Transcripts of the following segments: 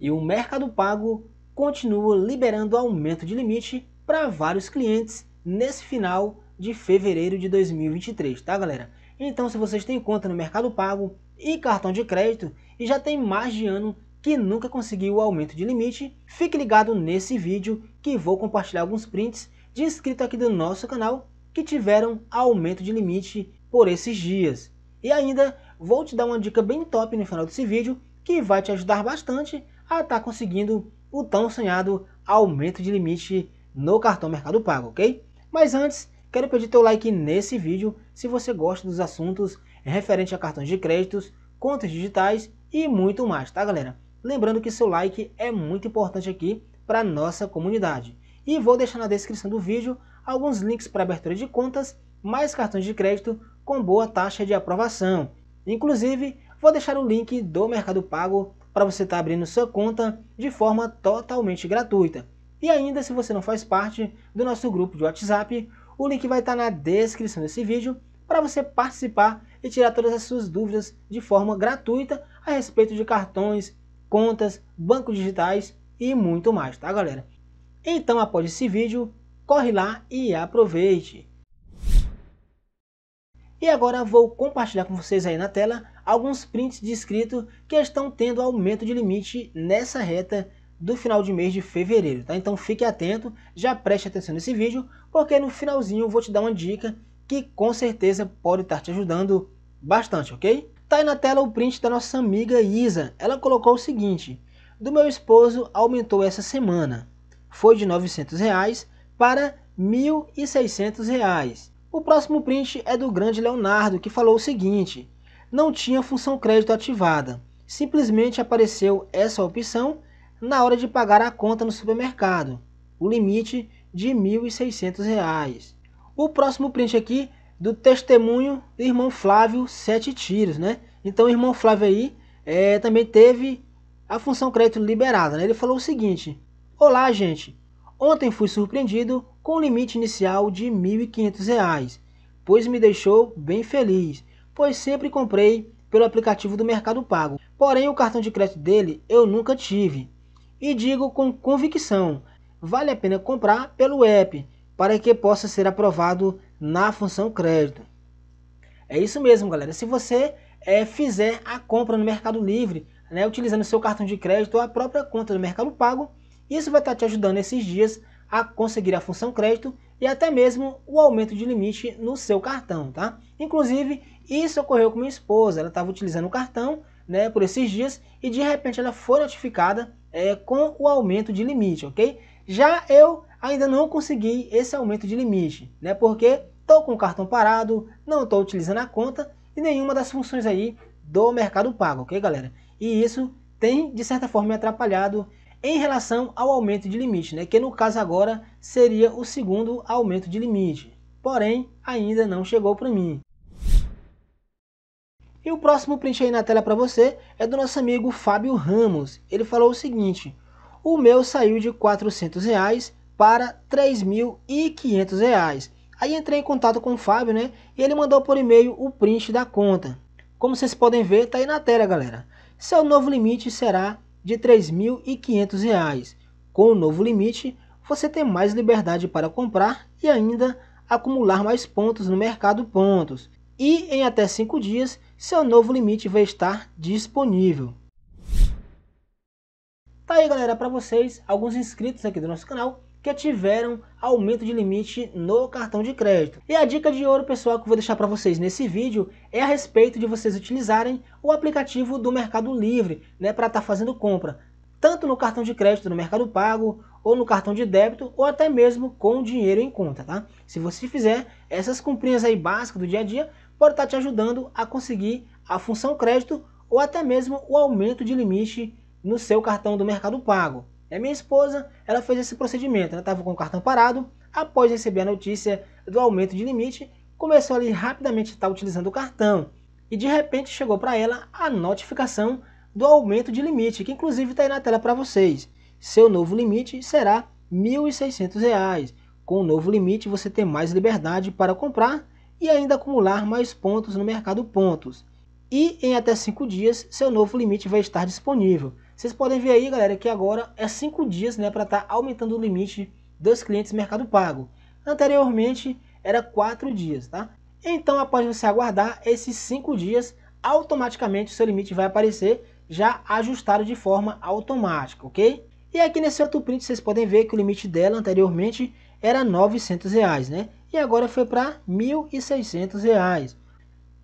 E o Mercado Pago continua liberando aumento de limite para vários clientes nesse final de fevereiro de 2023, tá galera? Então se vocês têm conta no Mercado Pago e cartão de crédito e já tem mais de ano que nunca conseguiu o aumento de limite, fique ligado nesse vídeo que vou compartilhar alguns prints de inscrito aqui do nosso canal que tiveram aumento de limite por esses dias. E ainda vou te dar uma dica bem top no final desse vídeo que vai te ajudar bastante a estar tá conseguindo o tão sonhado aumento de limite no cartão Mercado Pago, ok? Mas antes, quero pedir teu like nesse vídeo se você gosta dos assuntos referentes a cartões de créditos, contas digitais e muito mais, tá galera? Lembrando que seu like é muito importante aqui para nossa comunidade. E vou deixar na descrição do vídeo alguns links para abertura de contas, mais cartões de crédito com boa taxa de aprovação. Inclusive, vou deixar o link do Mercado Pago para você estar tá abrindo sua conta de forma totalmente gratuita. E ainda, se você não faz parte do nosso grupo de WhatsApp, o link vai estar tá na descrição desse vídeo para você participar e tirar todas as suas dúvidas de forma gratuita a respeito de cartões, contas, bancos digitais e muito mais, tá galera? Então, após esse vídeo, corre lá e aproveite! E agora vou compartilhar com vocês aí na tela alguns prints de inscrito que estão tendo aumento de limite nessa reta do final de mês de fevereiro, tá? Então fique atento, já preste atenção nesse vídeo, porque no finalzinho eu vou te dar uma dica que com certeza pode estar te ajudando bastante, ok? Tá aí na tela o print da nossa amiga Isa. Ela colocou o seguinte, do meu esposo aumentou essa semana, foi de 900 reais para 1.600 reais. O próximo print é do grande Leonardo, que falou o seguinte, não tinha função crédito ativada, simplesmente apareceu essa opção na hora de pagar a conta no supermercado, o limite de R$ 1.600. O próximo print aqui do testemunho do irmão Flávio Sete Tiros, né? Então o irmão Flávio aí é, também teve a função crédito liberada, né? Ele falou o seguinte, Olá gente, Ontem fui surpreendido com o limite inicial de R$ 1.500, pois me deixou bem feliz, pois sempre comprei pelo aplicativo do Mercado Pago. Porém, o cartão de crédito dele eu nunca tive. E digo com convicção, vale a pena comprar pelo app, para que possa ser aprovado na função crédito. É isso mesmo, galera. Se você é, fizer a compra no Mercado Livre, né, utilizando seu cartão de crédito ou a própria conta do Mercado Pago, isso vai estar tá te ajudando esses dias a conseguir a função crédito e até mesmo o aumento de limite no seu cartão, tá? Inclusive, isso ocorreu com minha esposa, ela estava utilizando o cartão né, por esses dias e de repente ela foi notificada é, com o aumento de limite, ok? Já eu ainda não consegui esse aumento de limite, né? Porque estou com o cartão parado, não estou utilizando a conta e nenhuma das funções aí do Mercado Pago, ok, galera? E isso tem, de certa forma, me atrapalhado em relação ao aumento de limite, né, que no caso agora seria o segundo aumento de limite, porém ainda não chegou para mim. E o próximo print aí na tela para você é do nosso amigo Fábio Ramos. Ele falou o seguinte, o meu saiu de 400 reais para 3.500 reais. Aí entrei em contato com o Fábio, né? E ele mandou por e-mail o print da conta. Como vocês podem ver, tá aí na tela, galera. Seu novo limite será de R$ 3.500. Com o novo limite, você tem mais liberdade para comprar e ainda acumular mais pontos no mercado pontos. E em até 5 dias, seu novo limite vai estar disponível. Tá aí galera, para vocês, alguns inscritos aqui do nosso canal que tiveram aumento de limite no cartão de crédito. E a dica de ouro pessoal que eu vou deixar para vocês nesse vídeo é a respeito de vocês utilizarem o aplicativo do Mercado Livre né, para estar tá fazendo compra, tanto no cartão de crédito no Mercado Pago, ou no cartão de débito, ou até mesmo com dinheiro em conta. Tá? Se você fizer essas comprinhas aí básicas do dia a dia, pode estar tá te ajudando a conseguir a função crédito ou até mesmo o aumento de limite no seu cartão do Mercado Pago. E é a minha esposa, ela fez esse procedimento, ela estava com o cartão parado, após receber a notícia do aumento de limite, começou ali rapidamente a estar tá utilizando o cartão. E de repente chegou para ela a notificação do aumento de limite, que inclusive está aí na tela para vocês. Seu novo limite será R$ 1.600. Com o novo limite você tem mais liberdade para comprar e ainda acumular mais pontos no mercado pontos. E em até 5 dias, seu novo limite vai estar disponível. Vocês podem ver aí, galera, que agora é 5 dias né, para estar tá aumentando o limite dos clientes Mercado Pago. Anteriormente era 4 dias, tá? Então, após você aguardar esses 5 dias, automaticamente o seu limite vai aparecer já ajustado de forma automática, ok? E aqui nesse outro print vocês podem ver que o limite dela anteriormente era R$ 900, reais, né? E agora foi para R$ 1.600. Reais.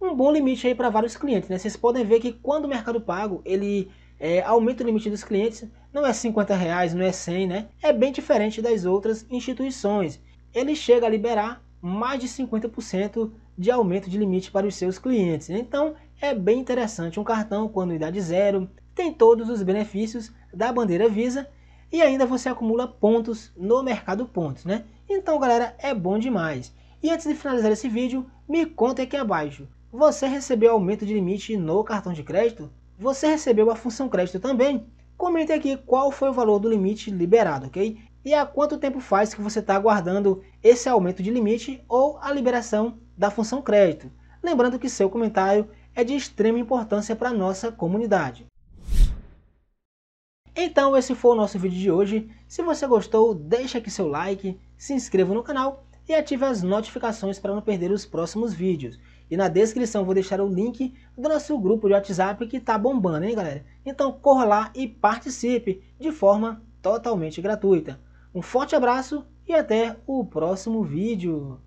Um bom limite aí para vários clientes, né? Vocês podem ver que quando o Mercado Pago, ele é, aumenta o limite dos clientes, não é 50 reais, não é 100, né? É bem diferente das outras instituições. Ele chega a liberar mais de 50% de aumento de limite para os seus clientes. Então é bem interessante um cartão com anuidade zero, tem todos os benefícios da bandeira Visa e ainda você acumula pontos no mercado pontos, né? Então galera, é bom demais. E antes de finalizar esse vídeo, me conta aqui abaixo, você recebeu aumento de limite no cartão de crédito? Você recebeu a função crédito também? Comente aqui qual foi o valor do limite liberado, ok? E há quanto tempo faz que você está aguardando esse aumento de limite ou a liberação da função crédito? Lembrando que seu comentário é de extrema importância para a nossa comunidade. Então esse foi o nosso vídeo de hoje. Se você gostou, deixa aqui seu like, se inscreva no canal e ative as notificações para não perder os próximos vídeos. E na descrição vou deixar o link do nosso grupo de WhatsApp que está bombando, hein galera? Então corra lá e participe de forma totalmente gratuita. Um forte abraço e até o próximo vídeo.